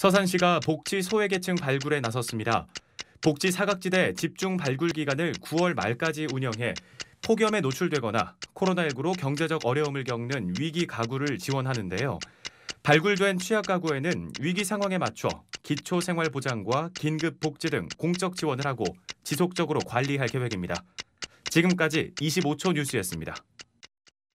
서산시가 복지 소외계층 발굴에 나섰습니다. 복지 사각지대 집중 발굴 기간을 9월 말까지 운영해 폭염에 노출되거나 코로나19로 경제적 어려움을 겪는 위기 가구를 지원하는데요. 발굴된 취약 가구에는 위기 상황에 맞춰 기초 생활 보장과 긴급 복지 등 공적 지원을 하고 지속적으로 관리할 계획입니다. 지금까지 25초 뉴스였습니다.